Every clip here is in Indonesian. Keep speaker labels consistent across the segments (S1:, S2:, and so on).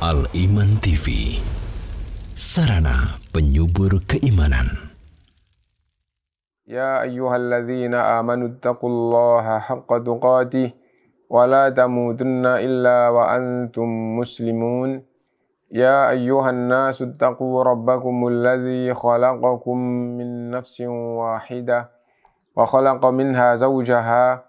S1: Al Iman TV Sarana penyubur keimanan Ya ayyuhalladzina amanu attaqullaha haqqa tuqatih wa la tamutunna illa wa antum muslimun Ya ayyuhan nasu attaqu rabbakumul ladzi khalaqakum min nafsin wahidah wa khalaqa minha zawjaha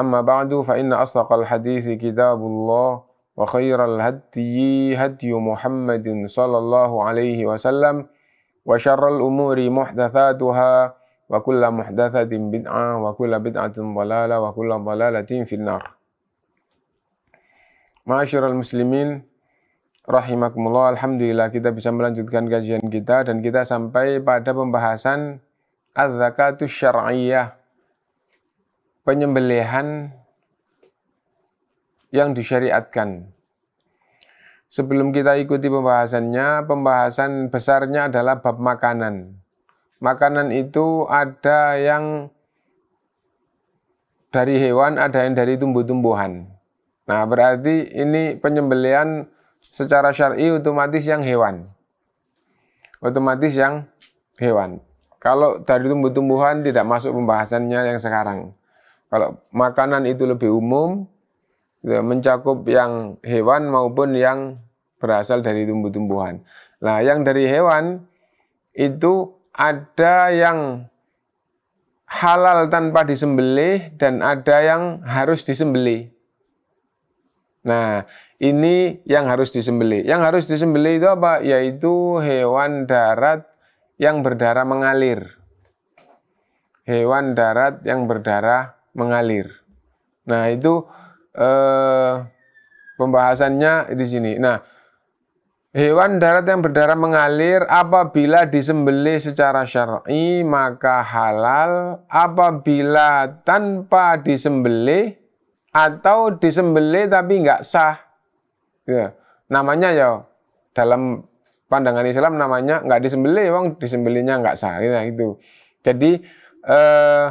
S1: أما بعد فإن أصدق الحديث كتاب الله وخير الهدي هدي محمد صلى الله عليه وسلم وشر الأمور محدثاتها وكل محدثة بدعة وكل بدعة ضلالة وكل ضلالة في النار معاشر المسلمين Rahimakumullah, Alhamdulillah kita bisa melanjutkan kajian kita dan kita sampai pada pembahasan Az-Zakatus Syar'iyah penyembelihan yang disyariatkan. Sebelum kita ikuti pembahasannya, pembahasan besarnya adalah bab makanan. Makanan itu ada yang dari hewan, ada yang dari tumbuh-tumbuhan. Nah, berarti ini penyembelian secara syar'i otomatis yang hewan. Otomatis yang hewan. Kalau dari tumbuh-tumbuhan tidak masuk pembahasannya yang sekarang. Kalau makanan itu lebih umum, ya, mencakup yang hewan maupun yang berasal dari tumbuh-tumbuhan. Nah, yang dari hewan itu ada yang halal tanpa disembelih dan ada yang harus disembelih. Nah, ini yang harus disembelih. Yang harus disembelih itu apa? Yaitu hewan darat yang berdarah mengalir. Hewan darat yang berdarah mengalir. Nah, itu eh, pembahasannya di sini. Nah, Hewan darat yang berdarah mengalir apabila disembelih secara syar'i maka halal, apabila tanpa disembelih atau disembelih tapi nggak sah. Ya. Namanya ya dalam pandangan Islam namanya nggak disembelih, wong disembelihnya nggak sah, ya, itu. Jadi eh,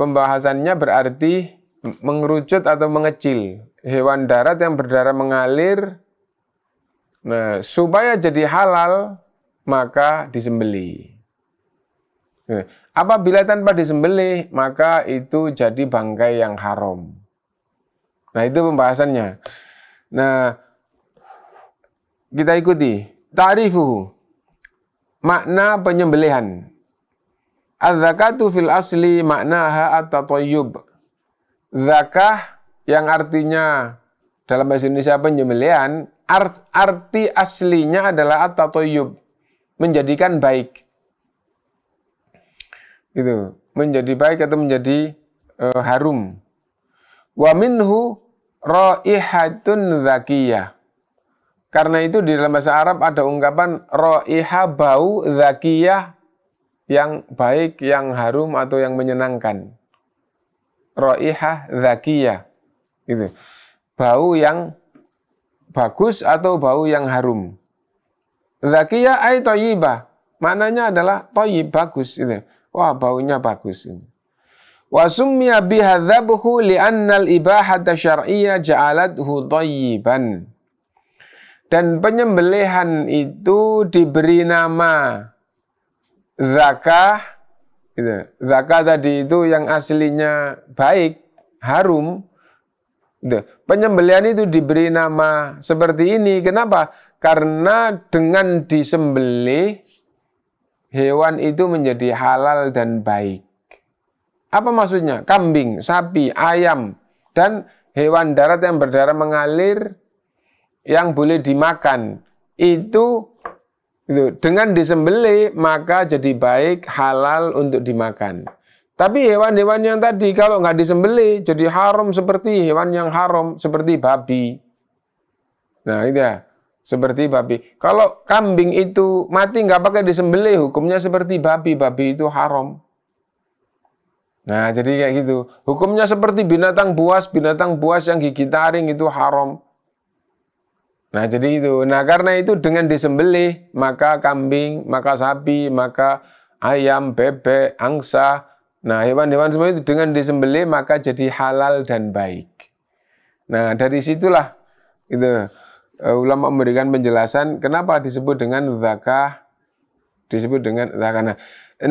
S1: pembahasannya berarti mengerucut atau mengecil. Hewan darat yang berdarah mengalir, nah, supaya jadi halal, maka disembeli. Nah, apabila tanpa disembelih, maka itu jadi bangkai yang haram. Nah, itu pembahasannya. Nah, kita ikuti. tarifu Makna penyembelihan. Az-zakatu fil asli maknaha at-tatayyub. Zakah yang artinya dalam bahasa Indonesia penyembelian, art, arti aslinya adalah at-tatayyub, menjadikan baik. Gitu, menjadi baik atau menjadi uh, harum. Wa minhu raihatun zakiyah. Karena itu di dalam bahasa Arab ada ungkapan raiha bau zakiyah yang baik, yang harum atau yang menyenangkan. Roihah zakiyah. Gitu. Bau yang bagus atau bau yang harum. Zakiyah ay toyibah. Maknanya adalah toyib, bagus. Gitu. Wah, baunya bagus. Gitu. Wasummiya bihadzabuhu li'annal ibahata syar'iyya ja'alathu toyiban. Dan penyembelihan itu diberi nama zakah gitu. Zakah tadi itu yang aslinya baik, harum. Gitu. Penyembelian itu diberi nama seperti ini. Kenapa? Karena dengan disembelih hewan itu menjadi halal dan baik. Apa maksudnya? Kambing, sapi, ayam, dan hewan darat yang berdarah mengalir yang boleh dimakan itu itu dengan disembeli maka jadi baik halal untuk dimakan. Tapi hewan-hewan yang tadi kalau nggak disembeli jadi haram seperti hewan yang haram seperti babi. Nah itu ya seperti babi. Kalau kambing itu mati nggak pakai disembeli hukumnya seperti babi. Babi itu haram. Nah jadi kayak gitu. Hukumnya seperti binatang buas. Binatang buas yang gigit taring itu haram. Nah, jadi itu. Nah, karena itu dengan disembelih, maka kambing, maka sapi, maka ayam, bebek, angsa. Nah, hewan-hewan semua itu dengan disembelih maka jadi halal dan baik. Nah, dari situlah itu eh, ulama memberikan penjelasan kenapa disebut dengan zakah disebut dengan zakah. Nah,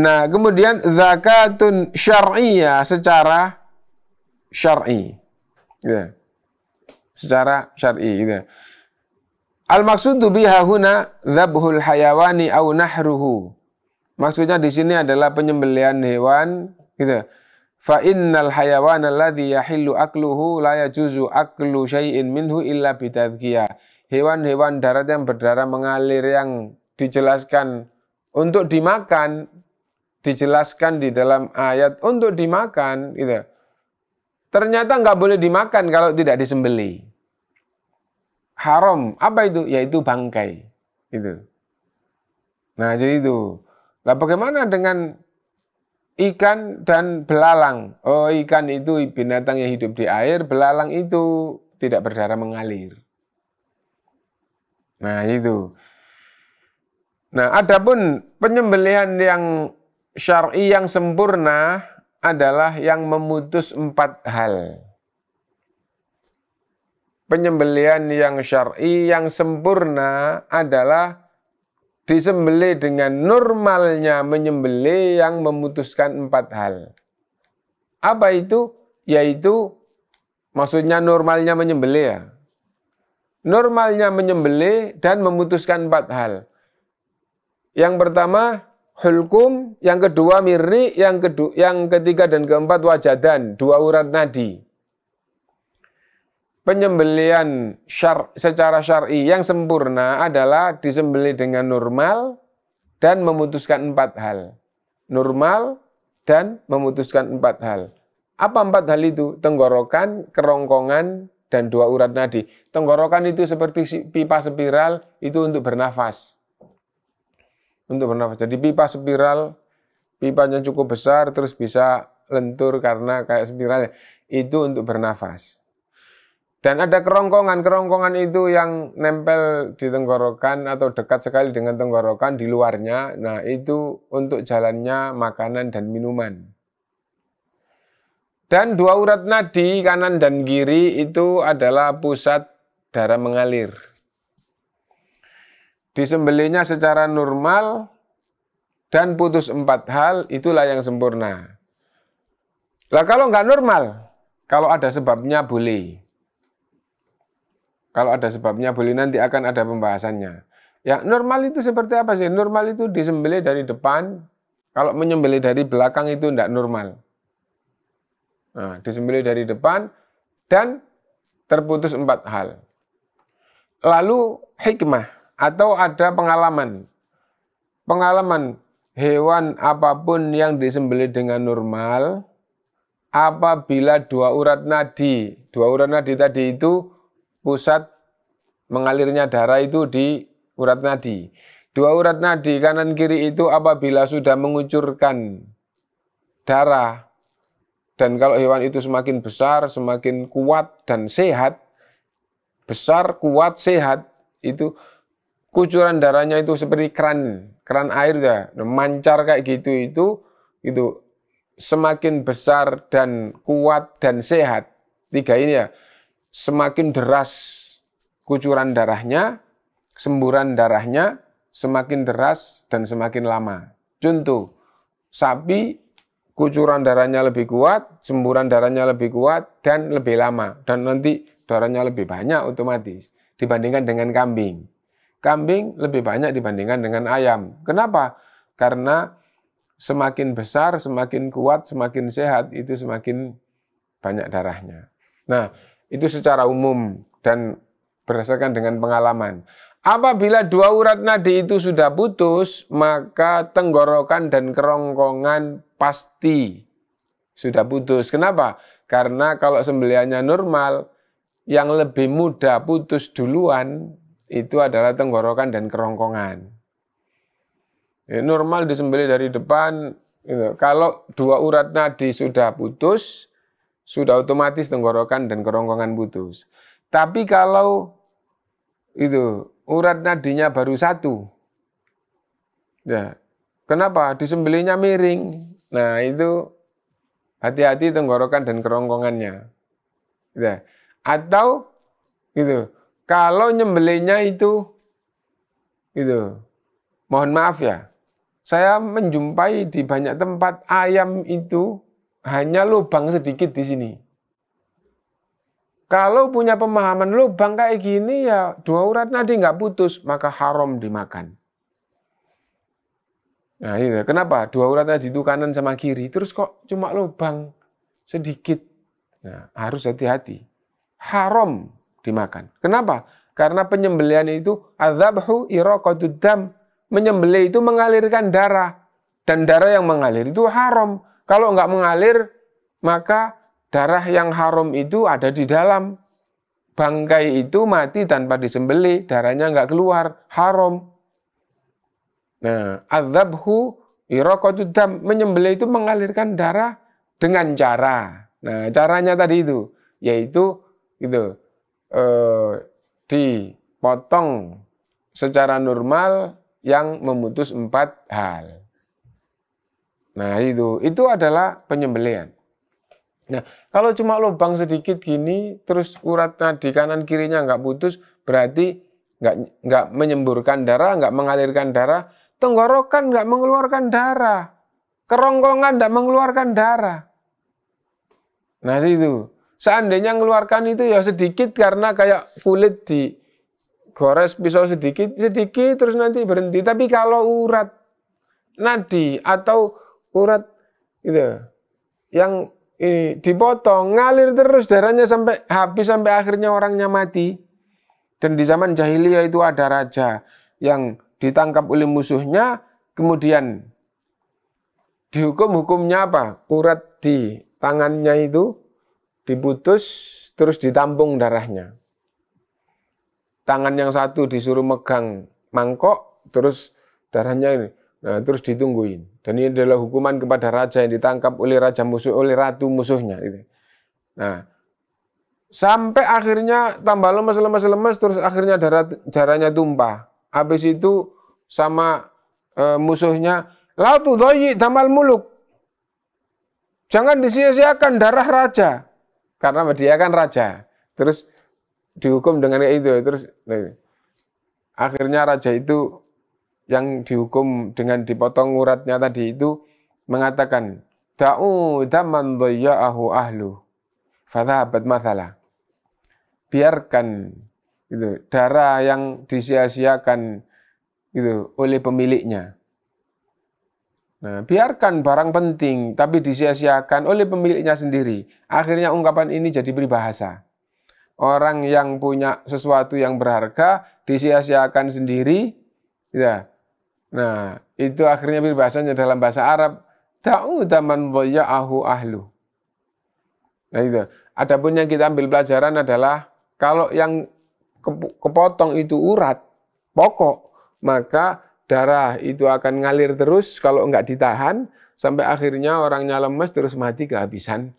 S1: nah kemudian zakatun syar'iyah secara syar'i. Ya. Secara syar'i gitu. Al maksudu biha huna dhabhul hayawani au nahruhu. Maksudnya di sini adalah penyembelian hewan gitu. Fa innal hayawan alladhi yahillu akluhu la yajuzu aklu syai'in minhu illa bitadhkiyah. Hewan-hewan darat yang berdarah mengalir yang dijelaskan untuk dimakan dijelaskan di dalam ayat untuk dimakan gitu. Ternyata nggak boleh dimakan kalau tidak disembeli haram. Apa itu? Yaitu bangkai. Itu. Nah, jadi itu. Lah bagaimana dengan ikan dan belalang? Oh, ikan itu binatang yang hidup di air, belalang itu tidak berdarah mengalir. Nah, itu. Nah, adapun penyembelihan yang syar'i yang sempurna adalah yang memutus empat hal penyembelian yang syar'i yang sempurna adalah disembelih dengan normalnya menyembelih yang memutuskan empat hal. Apa itu? Yaitu maksudnya normalnya menyembelih ya. Normalnya menyembelih dan memutuskan empat hal. Yang pertama hulkum, yang kedua mirri, yang kedua yang ketiga dan keempat wajadan, dua urat nadi penyembelian syar, secara syar'i yang sempurna adalah disembelih dengan normal dan memutuskan empat hal. Normal dan memutuskan empat hal. Apa empat hal itu? Tenggorokan, kerongkongan, dan dua urat nadi. Tenggorokan itu seperti pipa spiral itu untuk bernafas. Untuk bernafas. Jadi pipa spiral, pipanya cukup besar terus bisa lentur karena kayak spiral. Itu untuk bernafas. Dan ada kerongkongan-kerongkongan itu yang nempel di tenggorokan atau dekat sekali dengan tenggorokan di luarnya. Nah, itu untuk jalannya makanan dan minuman. Dan dua urat nadi kanan dan kiri itu adalah pusat darah mengalir. Disembelihnya secara normal dan putus empat hal itulah yang sempurna. Lah kalau nggak normal, kalau ada sebabnya boleh. Kalau ada sebabnya boleh nanti akan ada pembahasannya. Ya, normal itu seperti apa sih? Normal itu disembelih dari depan, kalau menyembelih dari belakang itu tidak normal. Nah, disembelih dari depan dan terputus empat hal. Lalu hikmah atau ada pengalaman. Pengalaman hewan apapun yang disembelih dengan normal apabila dua urat nadi, dua urat nadi tadi itu pusat mengalirnya darah itu di urat nadi. Dua urat nadi kanan kiri itu apabila sudah mengucurkan darah dan kalau hewan itu semakin besar, semakin kuat dan sehat, besar, kuat, sehat, itu kucuran darahnya itu seperti keran, keran air ya, nah, mancar kayak gitu itu itu semakin besar dan kuat dan sehat. Tiga ini ya semakin deras kucuran darahnya, semburan darahnya semakin deras dan semakin lama. Contoh, sapi kucuran darahnya lebih kuat, semburan darahnya lebih kuat dan lebih lama dan nanti darahnya lebih banyak otomatis dibandingkan dengan kambing. Kambing lebih banyak dibandingkan dengan ayam. Kenapa? Karena semakin besar, semakin kuat, semakin sehat itu semakin banyak darahnya. Nah, itu secara umum dan berdasarkan dengan pengalaman. Apabila dua urat nadi itu sudah putus, maka tenggorokan dan kerongkongan pasti sudah putus. Kenapa? Karena kalau sembeliannya normal, yang lebih mudah putus duluan itu adalah tenggorokan dan kerongkongan. Ya, normal disembelih dari depan. Gitu. Kalau dua urat nadi sudah putus, sudah otomatis tenggorokan dan kerongkongan putus. Tapi kalau itu urat nadinya baru satu, ya kenapa disembelihnya miring? Nah itu hati-hati tenggorokan dan kerongkongannya. Ya. Atau gitu, kalau nyembelihnya itu itu mohon maaf ya, saya menjumpai di banyak tempat ayam itu hanya lubang sedikit di sini. Kalau punya pemahaman lubang kayak gini ya dua urat nadi nggak putus maka haram dimakan. Nah itu iya. kenapa dua urat nadi itu kanan sama kiri terus kok cuma lubang sedikit. Nah, harus hati-hati. Haram dimakan. Kenapa? Karena penyembelian itu azabhu iraqatud dam. Menyembelih itu mengalirkan darah dan darah yang mengalir itu haram. Kalau nggak mengalir, maka darah yang haram itu ada di dalam. Bangkai itu mati tanpa disembeli darahnya nggak keluar, haram. Nah, azabhu itu menyembelih itu mengalirkan darah dengan cara. Nah, caranya tadi itu, yaitu gitu, eh, dipotong secara normal yang memutus empat hal. Nah, itu itu adalah penyembelian. Nah, kalau cuma lubang sedikit gini, terus urat nadi kanan kirinya nggak putus, berarti nggak nggak menyemburkan darah, nggak mengalirkan darah, tenggorokan nggak mengeluarkan darah, kerongkongan nggak mengeluarkan darah. Nah itu, seandainya mengeluarkan itu ya sedikit karena kayak kulit di gores pisau sedikit, sedikit terus nanti berhenti. Tapi kalau urat nadi atau urat gitu yang ini dipotong ngalir terus darahnya sampai habis sampai akhirnya orangnya mati dan di zaman jahiliyah itu ada raja yang ditangkap oleh musuhnya kemudian dihukum hukumnya apa urat di tangannya itu diputus terus ditampung darahnya tangan yang satu disuruh megang mangkok terus darahnya ini nah terus ditungguin dan ini adalah hukuman kepada raja yang ditangkap oleh raja musuh oleh ratu musuhnya gitu. Nah, sampai akhirnya tambah lemes lemes lemes terus akhirnya darah darahnya tumpah. Habis itu sama e, musuhnya lautu doyi tamal muluk. Jangan disia-siakan darah raja karena dia kan raja. Terus dihukum dengan itu terus nah, akhirnya raja itu yang dihukum dengan dipotong uratnya tadi itu mengatakan da'u daman dhayya'ahu ahlu fadhabat masalah biarkan itu darah yang disia-siakan itu oleh pemiliknya Nah, biarkan barang penting tapi disia-siakan oleh pemiliknya sendiri. Akhirnya ungkapan ini jadi peribahasa. Orang yang punya sesuatu yang berharga disia-siakan sendiri, ya, Nah, itu akhirnya bahasanya dalam bahasa Arab taman ahu ahlu. Nah itu. Adapun yang kita ambil pelajaran adalah kalau yang kepotong itu urat pokok, maka darah itu akan ngalir terus kalau enggak ditahan sampai akhirnya orangnya lemes terus mati kehabisan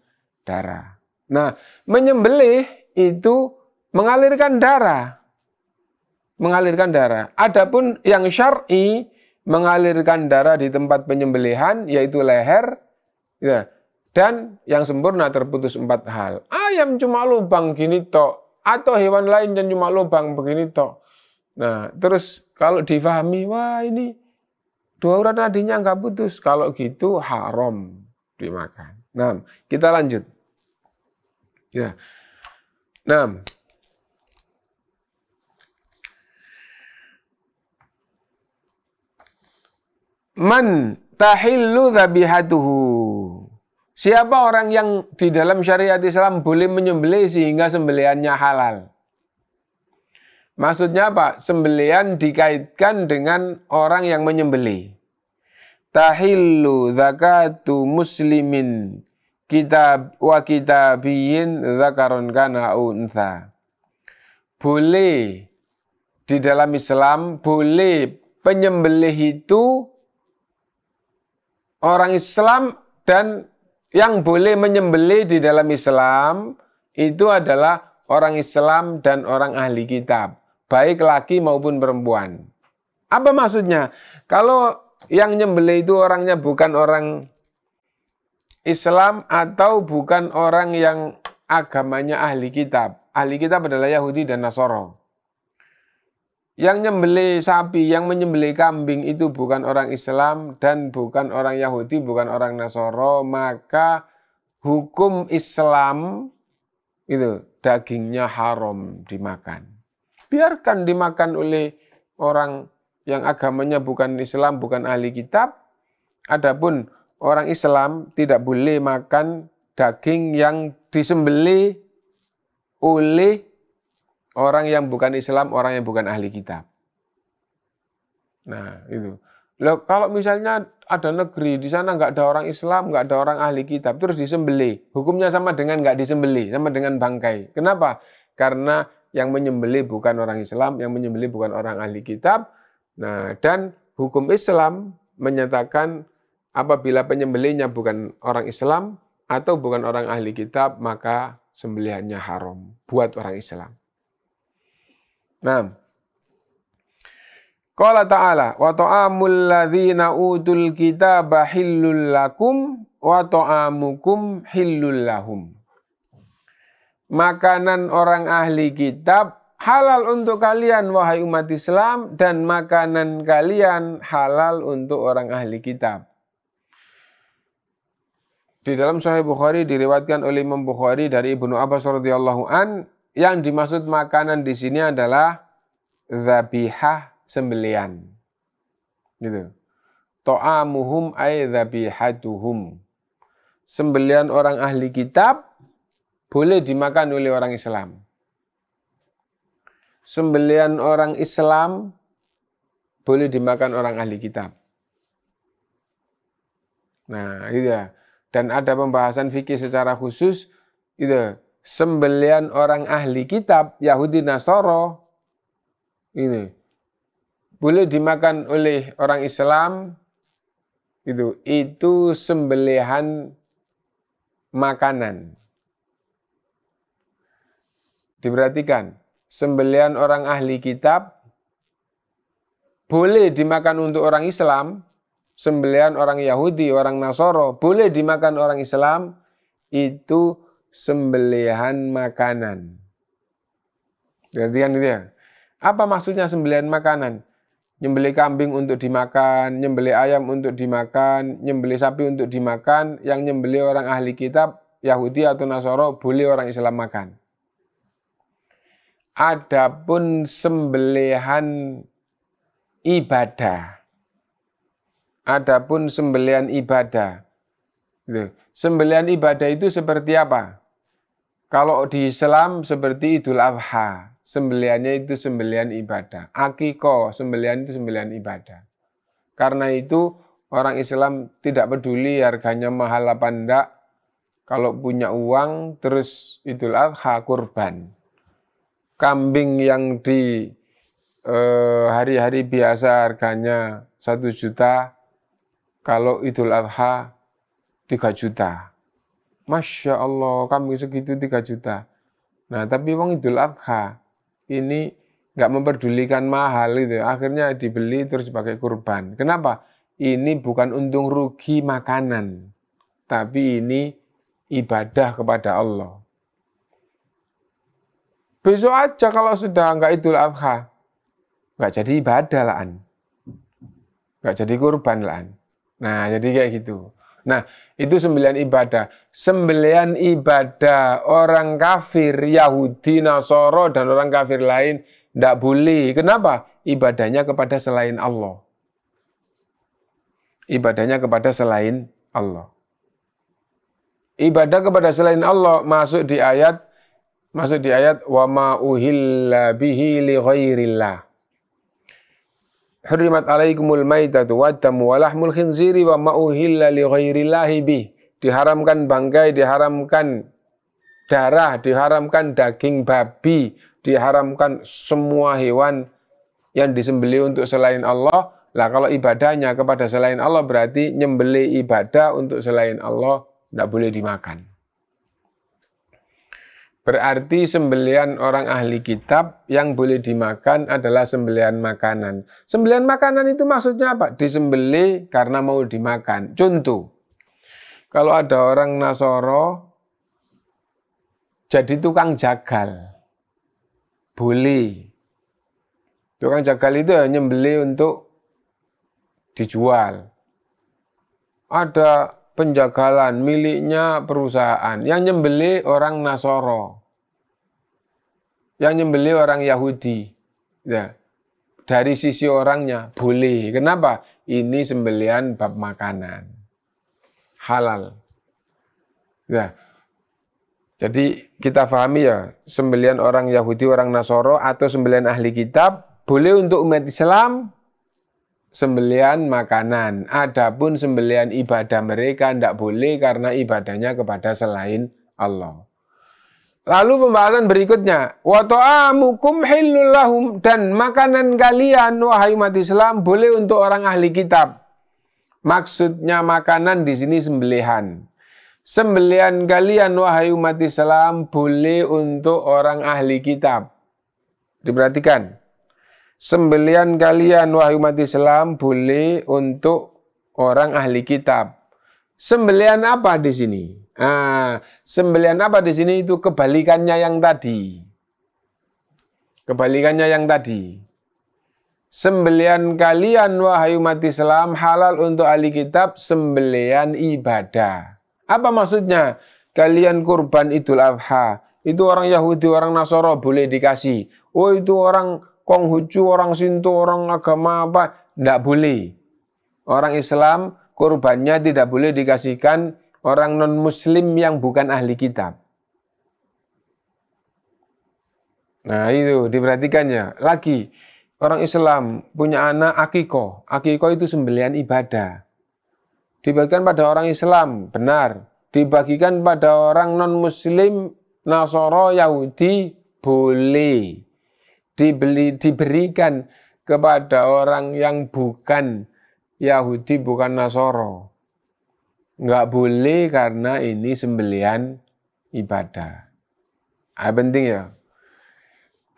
S1: darah. Nah, menyembelih itu mengalirkan darah. Mengalirkan darah. Adapun yang syar'i mengalirkan darah di tempat penyembelihan, yaitu leher, ya, dan yang sempurna terputus empat hal. Ayam cuma lubang gini tok, atau hewan lain dan cuma lubang begini toh Nah, terus kalau difahami, wah ini dua urat nadinya nggak putus. Kalau gitu haram dimakan. Nah, kita lanjut. Ya. Nah, man tahillu dhabihatuhu. Siapa orang yang di dalam syariat Islam boleh menyembelih sehingga sembeliannya halal? Maksudnya apa? Sembelian dikaitkan dengan orang yang menyembelih. Tahillu zakatu muslimin kitab wa kitabiyin zakarun kana untha. Boleh di dalam Islam boleh penyembelih itu orang Islam dan yang boleh menyembeli di dalam Islam itu adalah orang Islam dan orang ahli kitab, baik laki maupun perempuan. Apa maksudnya? Kalau yang nyembeli itu orangnya bukan orang Islam atau bukan orang yang agamanya ahli kitab. Ahli kitab adalah Yahudi dan Nasoro. Yang nyembeli sapi, yang menyembeli kambing itu bukan orang Islam dan bukan orang Yahudi, bukan orang Nasoro, maka hukum Islam itu dagingnya haram dimakan. Biarkan dimakan oleh orang yang agamanya bukan Islam, bukan ahli kitab. Adapun orang Islam tidak boleh makan daging yang disembeli oleh Orang yang bukan Islam, orang yang bukan ahli kitab. Nah, itu. Loh, kalau misalnya ada negeri di sana nggak ada orang Islam, nggak ada orang ahli kitab, terus disembeli, Hukumnya sama dengan nggak disembeli, sama dengan bangkai. Kenapa? Karena yang menyembeli bukan orang Islam, yang menyembeli bukan orang ahli kitab. Nah, dan hukum Islam menyatakan apabila penyembelihnya bukan orang Islam atau bukan orang ahli kitab, maka sembelihannya haram buat orang Islam. Nah. Qala ta'ala wa ta'amul ladzina utul kitaba hillul lakum wa ta'amukum hillul lahum. Makanan orang ahli kitab halal untuk kalian wahai umat Islam dan makanan kalian halal untuk orang ahli kitab. Di dalam Sahih Bukhari diriwatkan oleh Imam Bukhari dari Ibnu Abbas radhiyallahu an yang dimaksud makanan di sini adalah zabihah sembelian. Gitu. To'amuhum ay zabihatuhum. Sembelian orang ahli kitab boleh dimakan oleh orang Islam. Sembelian orang Islam boleh dimakan orang ahli kitab. Nah, itu ya. Dan ada pembahasan fikih secara khusus itu sembelian orang ahli kitab Yahudi Nasoro ini boleh dimakan oleh orang Islam itu itu sembelihan makanan diperhatikan sembelian orang ahli kitab boleh dimakan untuk orang Islam sembelian orang Yahudi orang Nasoro boleh dimakan orang Islam itu sembelihan makanan. Artian itu ya. Apa maksudnya sembelihan makanan? Nyembeli kambing untuk dimakan, nyembeli ayam untuk dimakan, nyembeli sapi untuk dimakan, yang nyembeli orang ahli kitab, Yahudi atau Nasoro, boleh orang Islam makan. Adapun sembelihan ibadah. Adapun sembelihan ibadah. Gitu. Sembelihan ibadah itu seperti apa? Kalau di Islam seperti Idul Adha, sembeliannya itu sembelian ibadah. Akiko, sembelian itu sembelian ibadah. Karena itu orang Islam tidak peduli harganya mahal apa enggak. Kalau punya uang terus Idul Adha kurban. Kambing yang di eh, hari-hari eh, biasa harganya satu juta, kalau Idul Adha tiga juta. Masya Allah, kami segitu 3 juta. Nah, tapi wong Idul Adha ini nggak memperdulikan mahal itu. Akhirnya dibeli terus pakai kurban. Kenapa? Ini bukan untung rugi makanan. Tapi ini ibadah kepada Allah. Besok aja kalau sudah nggak Idul Adha. Nggak jadi ibadah lah, Nggak jadi kurban lah. Nah, jadi kayak gitu. Nah, itu sembilan ibadah. sembilan ibadah orang kafir, Yahudi, Nasoro, dan orang kafir lain tidak boleh. Kenapa? Ibadahnya kepada selain Allah. Ibadahnya kepada selain Allah. Ibadah kepada selain Allah masuk di ayat masuk di ayat wa ma uhilla bihi li ghairillah. Hurrimat alaikumul maitatu wa damu wa lahmul khinziri wa ma'uhilla li ghairillahi bih. Diharamkan bangkai, diharamkan darah, diharamkan daging babi, diharamkan semua hewan yang disembeli untuk selain Allah. Lah kalau ibadahnya kepada selain Allah berarti nyembeli ibadah untuk selain Allah tidak boleh dimakan. Berarti sembelian orang ahli kitab yang boleh dimakan adalah sembelian makanan. Sembelian makanan itu maksudnya apa? Disembeli karena mau dimakan. Contoh, kalau ada orang Nasoro jadi tukang jagal, boleh. Tukang jagal itu hanya beli untuk dijual. Ada penjagalan miliknya perusahaan yang nyembeli orang Nasoro yang nyembeli orang Yahudi ya dari sisi orangnya boleh kenapa ini sembelian bab makanan halal ya jadi kita pahami ya sembelian orang Yahudi orang Nasoro atau sembelian ahli kitab boleh untuk umat Islam sembelian makanan. Adapun sembelian ibadah mereka tidak boleh karena ibadahnya kepada selain Allah. Lalu pembahasan berikutnya, wa ta'amukum hillul dan makanan kalian wahai umat Islam boleh untuk orang ahli kitab. Maksudnya makanan di sini sembelihan. Sembelian kalian wahai umat Islam boleh untuk orang ahli kitab. Diperhatikan. Sembelian kalian wahai umat Islam boleh untuk orang ahli kitab. Sembelian apa di sini? Ah, sembelian apa di sini itu kebalikannya yang tadi. Kebalikannya yang tadi. Sembelian kalian wahai umat Islam halal untuk ahli kitab sembelian ibadah. Apa maksudnya? Kalian kurban Idul Adha. Itu orang Yahudi, orang Nasoro boleh dikasih. Oh itu orang Konghucu, orang Sinto, orang agama apa, tidak boleh. Orang Islam kurbannya tidak boleh dikasihkan orang non-muslim yang bukan ahli kitab. Nah itu diperhatikannya Lagi, orang Islam punya anak akiko. Akiko itu sembelian ibadah. Dibagikan pada orang Islam, benar. Dibagikan pada orang non-muslim, Nasoro, Yahudi, boleh dibeli, diberikan kepada orang yang bukan Yahudi, bukan Nasoro. Nggak boleh karena ini sembelian ibadah. Ah, penting ya.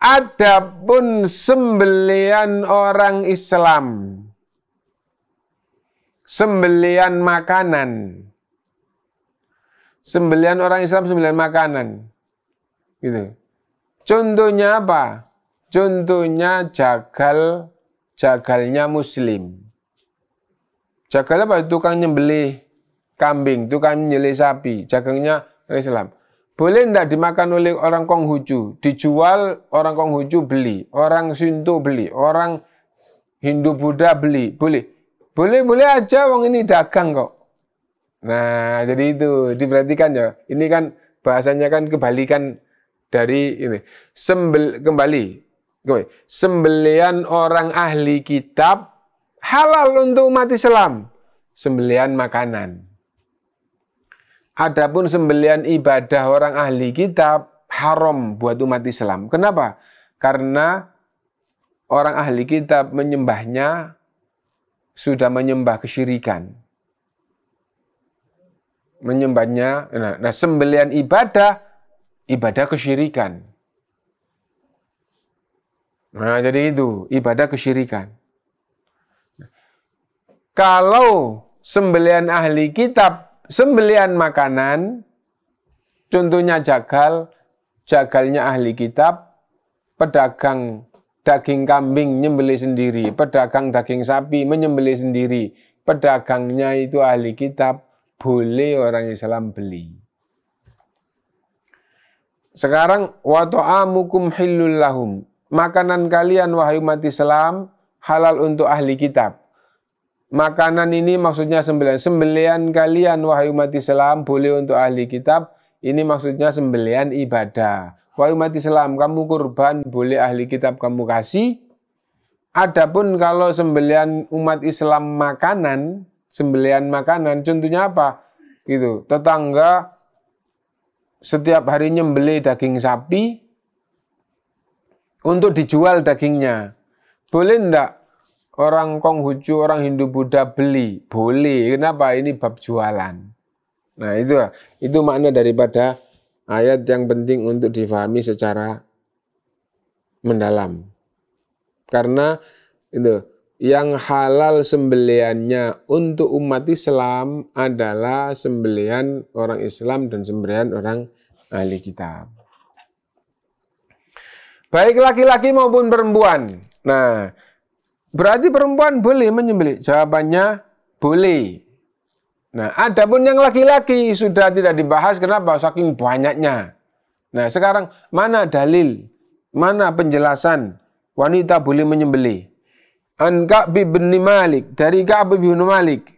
S1: Adapun sembelian orang Islam, sembelian makanan, sembelian orang Islam, sembelian makanan, gitu. Contohnya apa? Contohnya jagal, jagalnya muslim. Jagal apa? Tukang nyembelih kambing, tukang nyembelih sapi. jagalnya Islam. Boleh tidak dimakan oleh orang Konghucu? Dijual orang Konghucu beli, orang Suntu beli, orang Hindu Buddha beli, boleh. Boleh-boleh aja wong ini dagang kok. Nah, jadi itu diperhatikan ya. Ini kan bahasanya kan kebalikan dari ini. Sembel kembali Sembelian orang ahli kitab halal untuk umat Islam. Sembelian makanan. Adapun sembelian ibadah orang ahli kitab haram buat umat Islam. Kenapa? Karena orang ahli kitab menyembahnya sudah menyembah kesyirikan. Menyembahnya, nah, nah sembelian ibadah, ibadah kesyirikan. Nah, jadi itu ibadah kesyirikan. Kalau sembelian ahli kitab, sembelian makanan, contohnya jagal, jagalnya ahli kitab, pedagang daging kambing nyembeli sendiri, pedagang daging sapi menyembeli sendiri, pedagangnya itu ahli kitab, boleh orang Islam beli. Sekarang wato'amukum hillul lahum makanan kalian wahai umat Islam halal untuk ahli kitab. Makanan ini maksudnya sembelian. Sembelian kalian wahai umat Islam boleh untuk ahli kitab. Ini maksudnya sembelian ibadah. Wahai umat Islam, kamu kurban boleh ahli kitab kamu kasih. Adapun kalau sembelian umat Islam makanan, sembelian makanan, contohnya apa? Gitu, tetangga setiap hari nyembeli daging sapi, untuk dijual dagingnya. Boleh enggak orang Konghucu, orang Hindu Buddha beli? Boleh. Kenapa? Ini bab jualan. Nah, itu itu makna daripada ayat yang penting untuk difahami secara mendalam. Karena itu yang halal sembeliannya untuk umat Islam adalah sembelian orang Islam dan sembelian orang ahli kitab baik laki-laki maupun perempuan. Nah, berarti perempuan boleh menyembelih? Jawabannya boleh. Nah, ada pun yang laki-laki sudah tidak dibahas kenapa saking banyaknya. Nah, sekarang mana dalil? Mana penjelasan wanita boleh menyembelih? An Ka'b bin Malik dari Ka'b bin Malik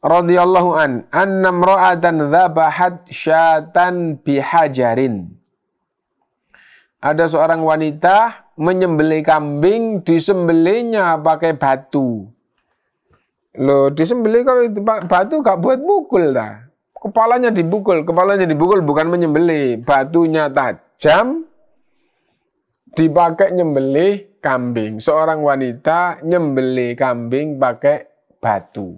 S1: radhiyallahu an anna imra'atan dzabahat syatan bihajarin ada seorang wanita menyembelih kambing disembelihnya pakai batu. Lo disembelih kalau batu gak buat bukul dah. Kepalanya dibukul, kepalanya dibukul bukan menyembelih. Batunya tajam dipakai nyembelih kambing. Seorang wanita nyembelih kambing pakai batu.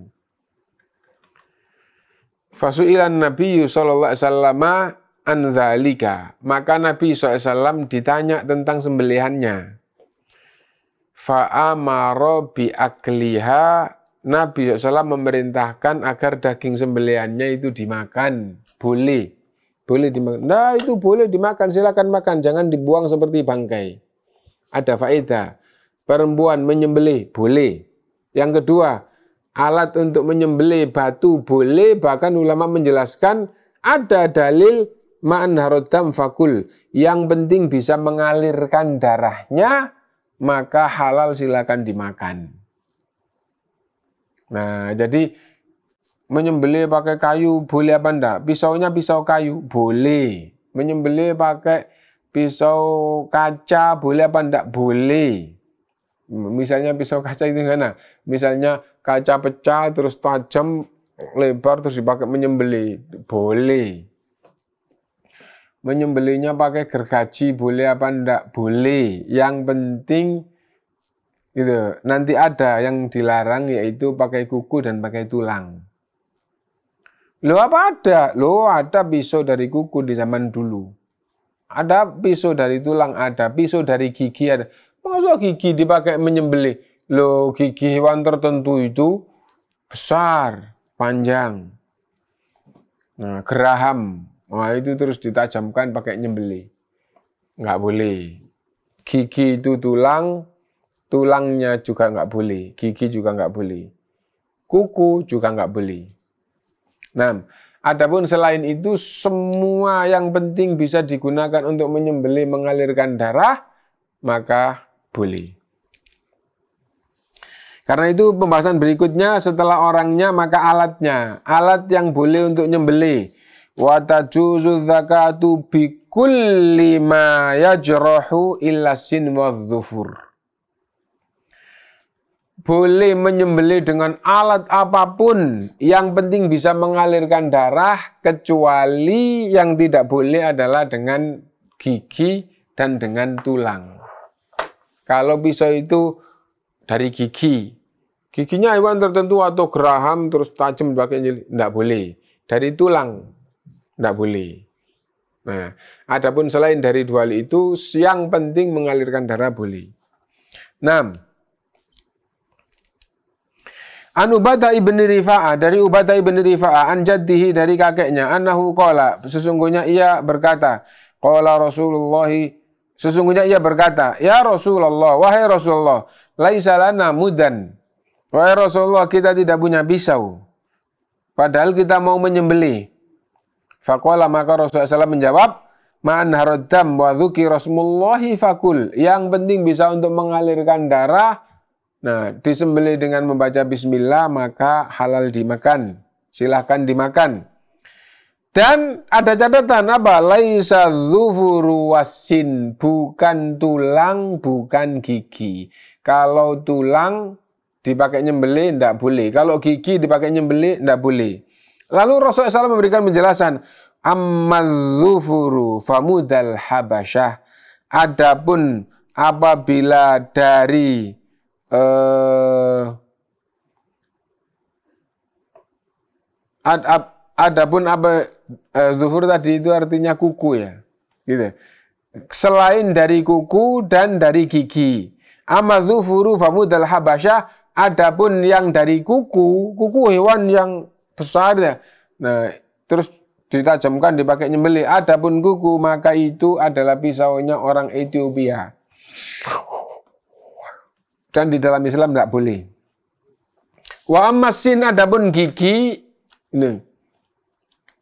S1: Fasu'ilan Nabi sallallahu alaihi wasallam anzalika. Maka Nabi SAW ditanya tentang sembelihannya. Fa'amaro bi'akliha, Nabi SAW memerintahkan agar daging sembelihannya itu dimakan. Boleh. Boleh dimakan. Nah itu boleh dimakan, silakan makan. Jangan dibuang seperti bangkai. Ada faedah. Perempuan menyembelih, boleh. Yang kedua, alat untuk menyembelih batu boleh. Bahkan ulama menjelaskan ada dalil ma'an harodam fakul. Yang penting bisa mengalirkan darahnya, maka halal silakan dimakan. Nah, jadi menyembeli pakai kayu boleh apa enggak? Pisaunya pisau kayu boleh. Menyembeli pakai pisau kaca boleh apa enggak? Boleh. Misalnya pisau kaca itu kan, misalnya kaca pecah terus tajam lebar terus dipakai menyembeli boleh menyembelihnya pakai gergaji boleh apa ndak boleh yang penting gitu nanti ada yang dilarang yaitu pakai kuku dan pakai tulang lo apa ada lo ada pisau dari kuku di zaman dulu ada pisau dari tulang ada pisau dari gigi ada masa gigi dipakai menyembelih lo gigi hewan tertentu itu besar panjang nah geraham Wah itu terus ditajamkan pakai nyembeli. Nggak boleh. Gigi itu tulang, tulangnya juga nggak boleh. Gigi juga nggak boleh. Kuku juga nggak boleh. Nah, adapun selain itu semua yang penting bisa digunakan untuk menyembeli mengalirkan darah, maka boleh. Karena itu pembahasan berikutnya setelah orangnya maka alatnya. Alat yang boleh untuk nyembelih wa tajuzu zakatu bi kulli ma yajrahu illa sin dhufur. Boleh menyembelih dengan alat apapun yang penting bisa mengalirkan darah kecuali yang tidak boleh adalah dengan gigi dan dengan tulang. Kalau bisa itu dari gigi, giginya hewan tertentu atau geraham terus tajam pakai tidak boleh. Dari tulang, tidak boleh. Nah, adapun selain dari dua hal itu, siang penting mengalirkan darah boleh. enam An Ubadah ibn Rifa'ah dari Ubadah ibn Rifa'ah an jaddihi dari kakeknya annahu qala sesungguhnya ia berkata qala Rasulullah sesungguhnya ia berkata ya Rasulullah wahai Rasulullah laisa lana mudan wahai Rasulullah kita tidak punya pisau padahal kita mau menyembelih Fakola maka Rasulullah SAW menjawab, Man harodam wa dhuki rasmullahi fakul. Yang penting bisa untuk mengalirkan darah. Nah, disembeli dengan membaca bismillah maka halal dimakan. Silahkan dimakan. Dan ada catatan apa? Laisa dhufuru wasin. Bukan tulang, bukan gigi. Kalau tulang dipakai nyembeli tidak boleh. Kalau gigi dipakai nyembeli tidak boleh. Lalu Rasulullah SAW memberikan penjelasan, Ammadzufuru famudal habasyah. Adapun apabila dari eh, ad, ad, adapun apa eh, zuhur tadi itu artinya kuku ya. Gitu. Selain dari kuku dan dari gigi. Amma zufuru famudal habasyah adapun yang dari kuku, kuku hewan yang besarnya. Nah, terus ditajamkan dipakai nyembeli. Adapun kuku maka itu adalah pisaunya orang Ethiopia. Dan di dalam Islam tidak boleh. Wa ammasin adapun gigi ini.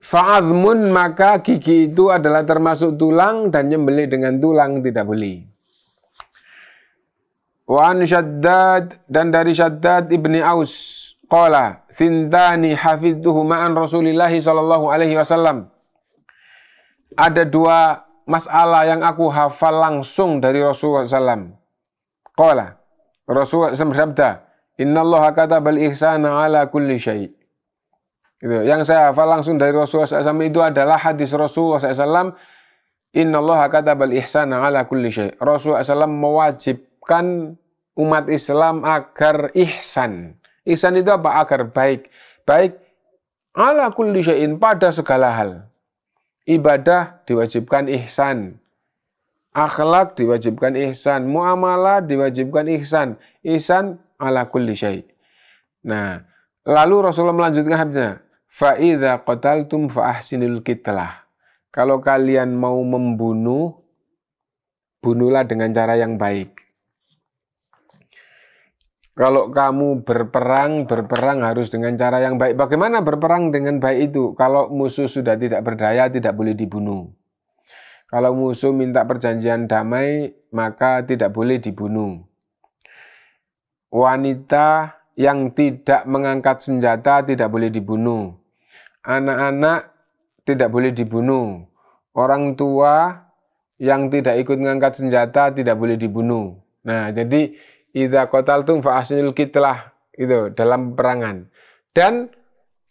S1: faadmun maka gigi itu adalah termasuk tulang dan nyembeli dengan tulang tidak boleh. Wa an Shaddad dan dari syaddad ibni Aus Qala sintani hafidhuhu ma'an Rasulillahi sallallahu alaihi wasallam. Ada dua masalah yang aku hafal langsung dari Rasulullah sallam. Qala Rasulullah sallam bersabda, "Innallaha katabal ihsana ala kulli syai'." Gitu. Yang saya hafal langsung dari Rasulullah SAW itu adalah hadis Rasulullah SAW. Inna Allah katabal ihsana ala kulli syai. Rasulullah SAW mewajibkan umat Islam agar ihsan Ihsan itu apa? Agar baik. Baik ala kulli syai'in pada segala hal. Ibadah diwajibkan ihsan. Akhlak diwajibkan ihsan. Muamalah diwajibkan ihsan. Ihsan ala kulli syai'. Nah, lalu Rasulullah melanjutkan hadisnya. Fa'idha qataltum fa'ahsinil kitlah. Kalau kalian mau membunuh, bunuhlah dengan cara yang baik. Kalau kamu berperang, berperang harus dengan cara yang baik. Bagaimana berperang dengan baik itu? Kalau musuh sudah tidak berdaya, tidak boleh dibunuh. Kalau musuh minta perjanjian damai, maka tidak boleh dibunuh. Wanita yang tidak mengangkat senjata tidak boleh dibunuh. Anak-anak tidak boleh dibunuh. Orang tua yang tidak ikut mengangkat senjata tidak boleh dibunuh. Nah, jadi idza qataltum fa ahsinul kitlah itu dalam perangan. Dan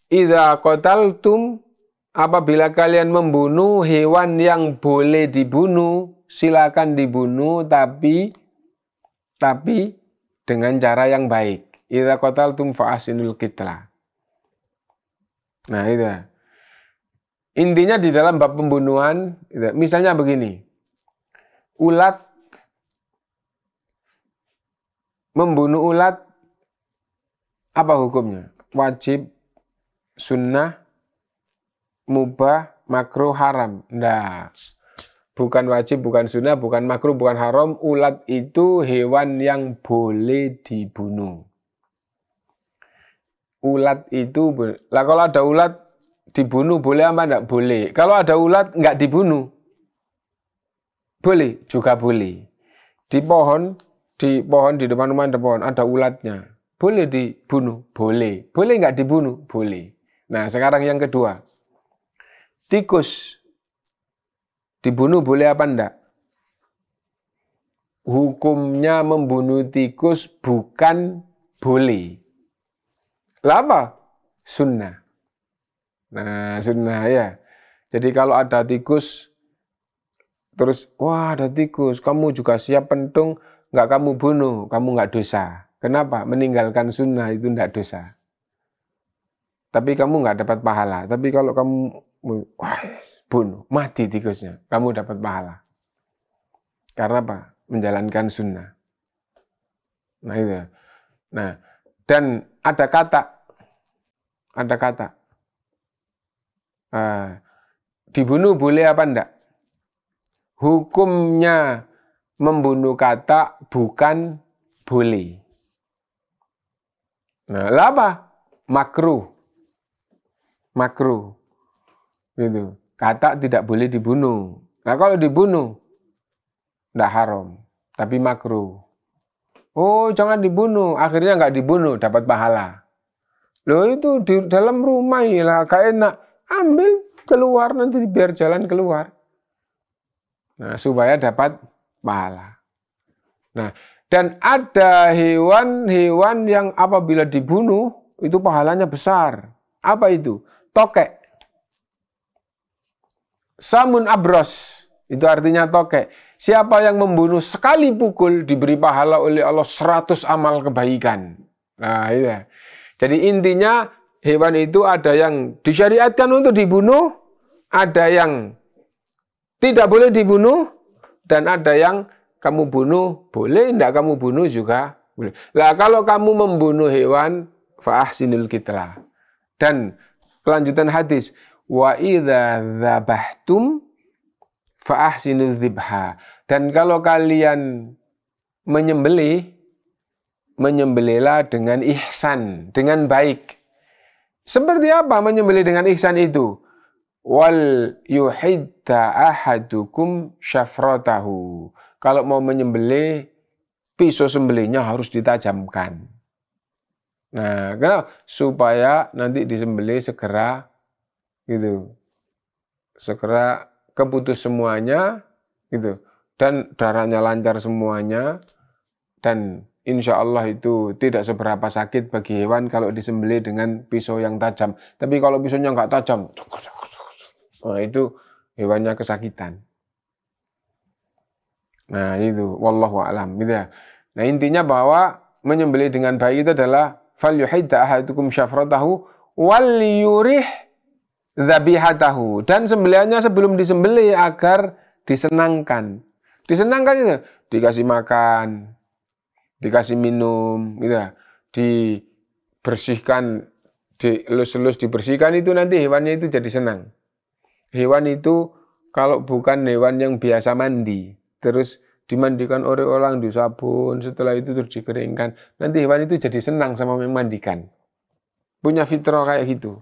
S1: idza qataltum apabila kalian membunuh hewan yang boleh dibunuh, silakan dibunuh tapi tapi dengan cara yang baik. Idza qataltum fa ahsinul kitlah. Nah, itu. Intinya di dalam bab pembunuhan, misalnya begini. Ulat membunuh ulat apa hukumnya? Wajib, sunnah, mubah, makruh, haram. Nah, bukan wajib, bukan sunnah, bukan makruh, bukan haram. Ulat itu hewan yang boleh dibunuh. Ulat itu, lah kalau ada ulat dibunuh boleh apa enggak? Boleh. Kalau ada ulat enggak dibunuh, boleh juga boleh. Di pohon di pohon di depan rumah ada pohon ada ulatnya boleh dibunuh boleh boleh nggak dibunuh boleh nah sekarang yang kedua tikus dibunuh boleh apa enggak hukumnya membunuh tikus bukan boleh lama sunnah nah sunnah ya jadi kalau ada tikus terus wah ada tikus kamu juga siap pentung nggak kamu bunuh, kamu nggak dosa. Kenapa? Meninggalkan sunnah itu nggak dosa. Tapi kamu nggak dapat pahala. Tapi kalau kamu wah, bunuh, mati tikusnya, kamu dapat pahala. Karena apa? Menjalankan sunnah. Nah itu. Nah dan ada kata, ada kata. Uh, dibunuh boleh apa enggak? Hukumnya membunuh kata bukan boleh. Nah, apa? Makruh. Makruh. Gitu. Kata tidak boleh dibunuh. Nah, kalau dibunuh, tidak haram. Tapi makruh. Oh, jangan dibunuh. Akhirnya nggak dibunuh, dapat pahala. Loh itu di dalam rumah ya, gak enak. Ambil keluar nanti biar jalan keluar. Nah, supaya dapat pahala. Nah, dan ada hewan-hewan yang apabila dibunuh itu pahalanya besar. Apa itu? Tokek. Samun abros. Itu artinya tokek. Siapa yang membunuh sekali pukul diberi pahala oleh Allah 100 amal kebaikan. Nah, iya. Jadi intinya hewan itu ada yang disyariatkan untuk dibunuh, ada yang tidak boleh dibunuh, dan ada yang kamu bunuh boleh, tidak kamu bunuh juga boleh. Lah kalau kamu membunuh hewan, faah sinil kita Dan kelanjutan hadis, wa idza faah sinil dzibha. Dan kalau kalian menyembelih, menyembelihlah dengan ihsan, dengan baik. Seperti apa menyembelih dengan ihsan itu? wal yuhidda ahadukum syafratahu. Kalau mau menyembelih, pisau sembelihnya harus ditajamkan. Nah, kenapa? Supaya nanti disembelih segera gitu. Segera keputus semuanya gitu. Dan darahnya lancar semuanya dan insya Allah itu tidak seberapa sakit bagi hewan kalau disembelih dengan pisau yang tajam. Tapi kalau pisaunya nggak tajam, Nah, itu hewannya kesakitan. Nah itu, wallahu alam. Gitu ya. Nah intinya bahwa menyembelih dengan baik itu adalah fal yuhidda ahadukum syafratahu wal yurih dzabihatahu dan sembeliannya sebelum disembelih agar disenangkan. Disenangkan itu dikasih makan, dikasih minum, gitu ya. Dibersihkan, dielus-elus dibersihkan itu nanti hewannya itu jadi senang hewan itu kalau bukan hewan yang biasa mandi, terus dimandikan oleh orang di sabun, setelah itu terus dikeringkan. Nanti hewan itu jadi senang sama memandikan. Punya fitrah kayak gitu.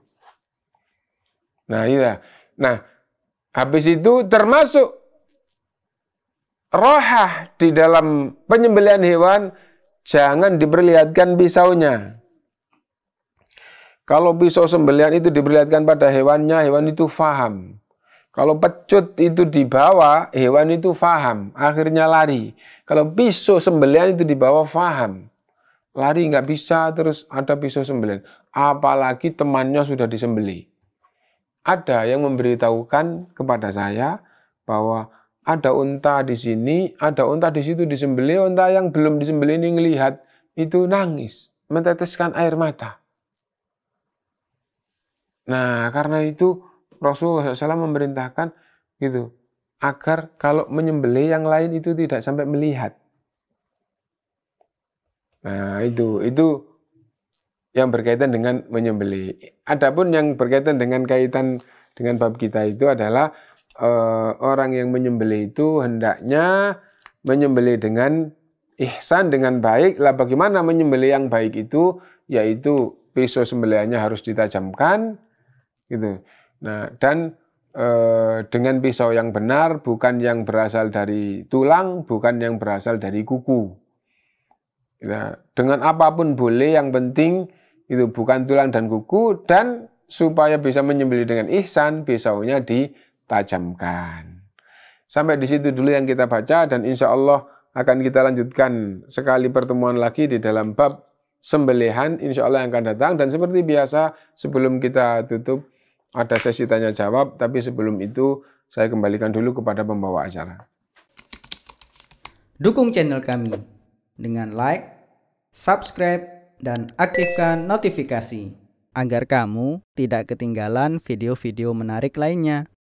S1: Nah, iya. Nah, habis itu termasuk rohah di dalam penyembelian hewan jangan diperlihatkan pisaunya. Kalau pisau sembelian itu diperlihatkan pada hewannya, hewan itu faham. Kalau pecut itu dibawa, hewan itu faham, akhirnya lari. Kalau pisau sembelian itu dibawa faham. Lari nggak bisa, terus ada pisau sembelian. Apalagi temannya sudah disembeli. Ada yang memberitahukan kepada saya bahwa ada unta di sini, ada unta di situ disembeli, unta yang belum disembeli ini ngelihat itu nangis, meneteskan air mata. Nah, karena itu Rasulullah SAW memerintahkan gitu agar kalau menyembelih yang lain itu tidak sampai melihat. Nah, itu itu yang berkaitan dengan menyembelih. Adapun yang berkaitan dengan kaitan dengan bab kita itu adalah eh, orang yang menyembelih itu hendaknya menyembelih dengan ihsan dengan baik. Lah bagaimana menyembelih yang baik itu yaitu pisau sembelihannya harus ditajamkan gitu. Nah, dan e, dengan pisau yang benar, bukan yang berasal dari tulang, bukan yang berasal dari kuku. Nah, dengan apapun boleh, yang penting itu bukan tulang dan kuku, dan supaya bisa menyembelih dengan ihsan, pisaunya ditajamkan. Sampai di situ dulu yang kita baca, dan insya Allah akan kita lanjutkan sekali pertemuan lagi di dalam bab sembelihan insya Allah yang akan datang dan seperti biasa sebelum kita tutup ada sesi tanya jawab, tapi sebelum itu saya kembalikan dulu kepada pembawa acara. Dukung channel kami dengan like, subscribe, dan aktifkan notifikasi agar kamu tidak ketinggalan video-video menarik lainnya.